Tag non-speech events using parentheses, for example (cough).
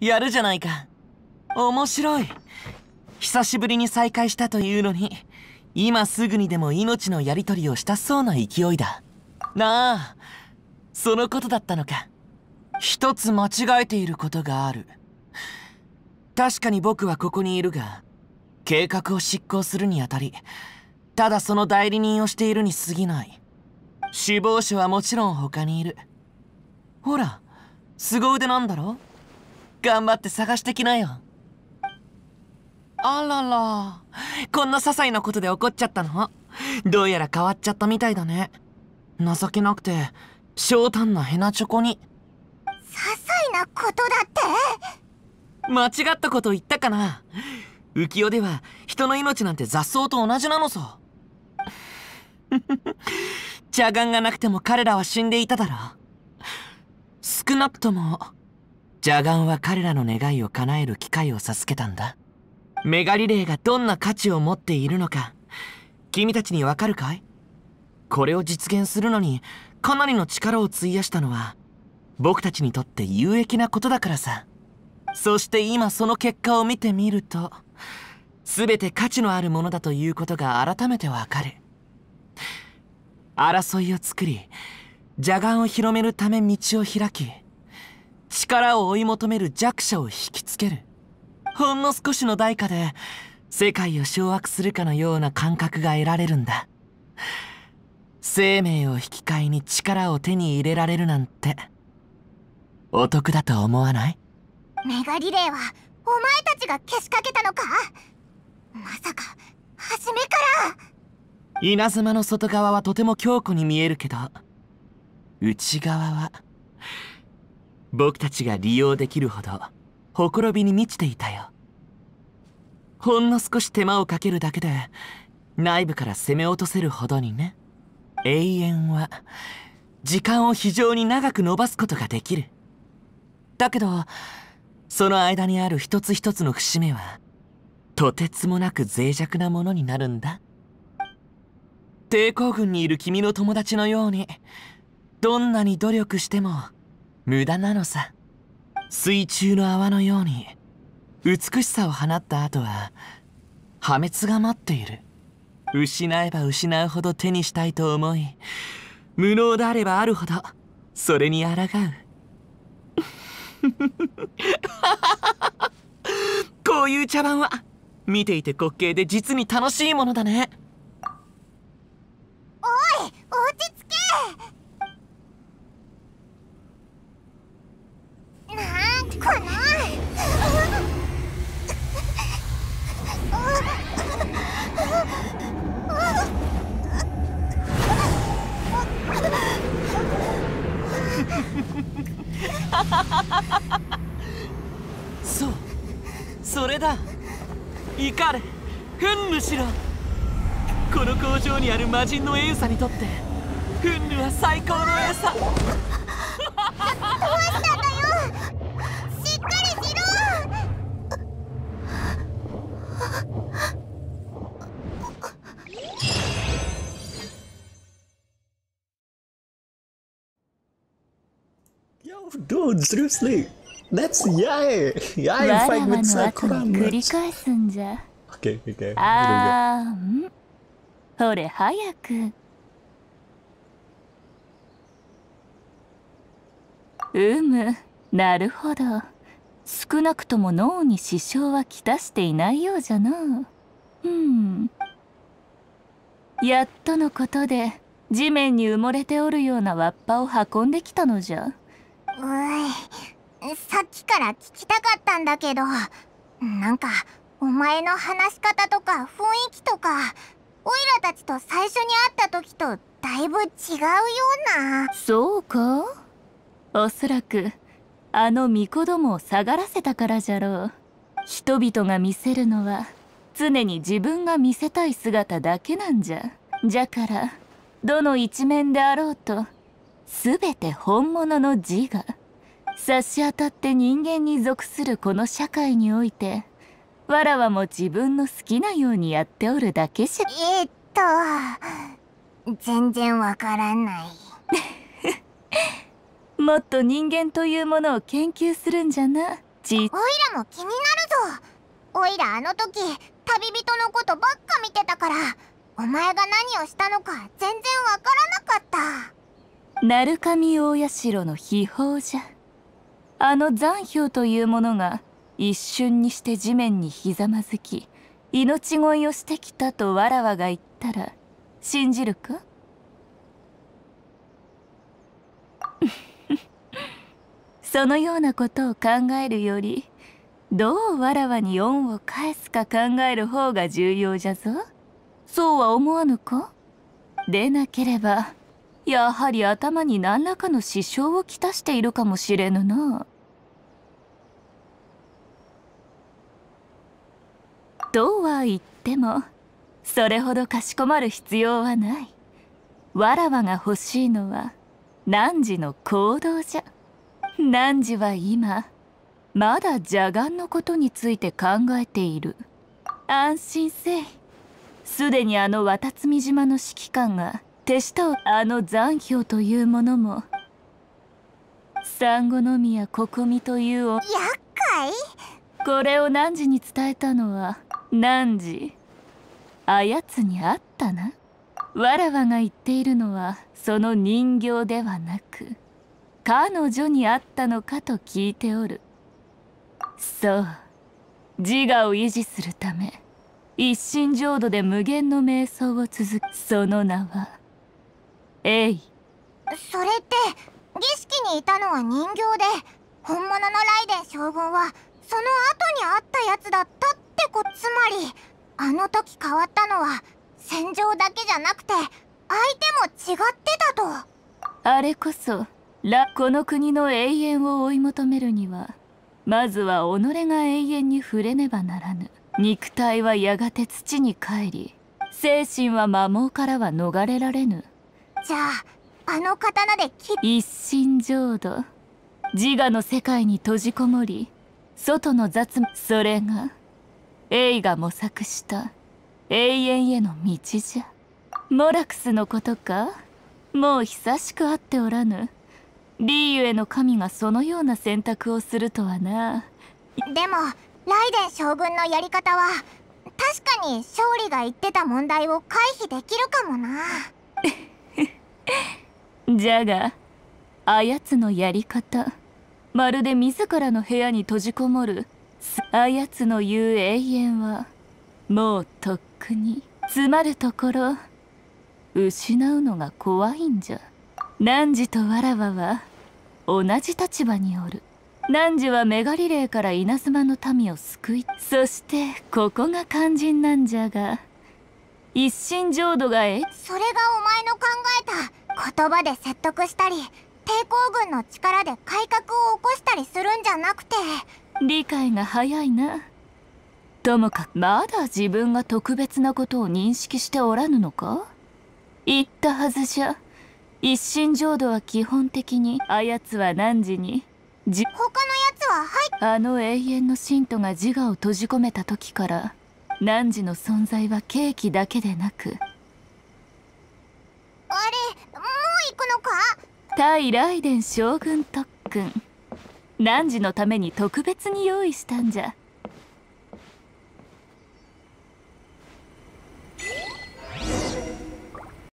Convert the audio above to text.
やるじゃないか面白い久しぶりに再会したというのに今すぐにでも命のやり取りをしたそうな勢いだなあそのことだったのか一つ間違えていることがある確かに僕はここにいるが計画を執行するにあたりただその代理人をしているに過ぎない首謀者はもちろん他にいるほら凄腕なんだろう頑張って探してきなよあららこんな些細なことで怒っちゃったのどうやら変わっちゃったみたいだね情けなくて翔太なヘナチョコに些細なことだって間違ったこと言ったかな浮世では人の命なんて雑草と同じなのさ (laughs) 茶眼がなくても彼らは死んでいただろう少なくとも邪眼は彼らの願いを叶える機会を授けたんだメガリレーがどんな価値を持っているのか君たちにわかるかいこれを実現するのにかなりの力を費やしたのは僕たちにとって有益なことだからさそして今その結果を見てみると全て価値のあるものだということが改めてわかる争いを作り邪眼を広めるため道を開き力を追い求める弱者を引きつけるほんの少しの代価で世界を掌握するかのような感覚が得られるんだ生命を引き換えに力を手に入れられるなんてお得だと思わないメガリレーはお前たちがけしかけたのかまさか初めから稲妻の外側はとても強固に見えるけど内側は僕たちが利用できるほどほころびに満ちていたよほんの少し手間をかけるだけで内部から攻め落とせるほどにね永遠は時間を非常に長く伸ばすことができるだけどその間にある一つ一つの節目はとてつもなく脆弱なものになるんだ抵抗軍にいる君の友達のようにどんなに努力しても無駄なのさ水中の泡のように美しさを放った後は破滅が待っている失えば失うほど手にしたいと思い無能であればあるほどそれに抗う (laughs) こういう茶番は見ていて滑稽で実に楽しいものだねそうそれだ怒れ、レフンヌしろこの工場にある魔人のエウサにとってフンヌは最高の餌どうしたのどう d る s e r l y That's や a e Yae fight with Sakura. 繰り返すんじゃ。o k o k ああ、ん。ほれ早く。うむ、なるほど。少なくとも脳に支障はきたしていないようじゃな。うん。やっとのことで地面に埋もれておるようなわっぱを運んできたのじゃ。ういさっきから聞きたかったんだけどなんかお前の話し方とか雰囲気とかオイラたちと最初に会った時とだいぶ違うようなそうかおそらくあの巫女どもを下がらせたからじゃろう人々が見せるのは常に自分が見せたい姿だけなんじゃじゃからどの一面であろうとすべて本物の自我差し当たって人間に属するこの社会においてわらわも自分の好きなようにやっておるだけじゃえっと全然わからない (laughs) もっと人間というものを研究するんじゃなちおいらも気になるぞおいらあの時旅人のことばっか見てたからお前が何をしたのか全然わからなかった鳴神大社の秘宝じゃあの残氷というものが一瞬にして地面にひざまずき命乞いをしてきたとわらわが言ったら信じるか (laughs) そのようなことを考えるよりどうわらわに恩を返すか考える方が重要じゃぞそうは思わぬかでなければやはり頭に何らかの支障をきたしているかもしれぬなとは言ってもそれほどかしこまる必要はないわらわが欲しいのは汝の行動じゃ汝は今まだ邪眼のことについて考えている安心せいすでにあの渡積島の指揮官が手下をあの残響というものも産後の宮ここみというお厄介これを何時に伝えたのは何時あやつにあったなわらわが言っているのはその人形ではなく彼女にあったのかと聞いておるそう自我を維持するため一心浄土で無限の瞑想を続くその名はえいそれって儀式にいたのは人形で本物のライデン将軍はその後にあったやつだったってこつまりあの時変わったのは戦場だけじゃなくて相手も違ってたとあれこそラこの国の永遠を追い求めるにはまずは己が永遠に触れねばならぬ肉体はやがて土に帰り精神は摩耗からは逃れられぬじゃああの刀で切一心浄土自我の世界に閉じこもり外の雑それがイが模索した永遠への道じゃモラクスのことかもう久しく会っておらぬリーユへの神がそのような選択をするとはなでもライデン将軍のやり方は確かに勝利が言ってた問題を回避できるかもなじゃがあやつのやり方まるで自らの部屋に閉じこもるあやつの言う永遠はもうとっくに詰まるところ失うのが怖いんじゃ汝とわらわは同じ立場におる汝はメガリレーから稲妻の民を救いそしてここが肝心なんじゃが一心浄土がえそれがお前の考えた言葉で説得したり抵抗軍の力で改革を起こしたりするんじゃなくて理解が早いなともかくまだ自分が特別なことを認識しておらぬのか言ったはずじゃ一心浄土は基本的にあやつは何時にじ他のやつははいあの永遠の信徒が自我を閉じ込めた時から何時の存在はケーキだけでなく対雷電将軍特訓汝のために特別に用意したんじゃ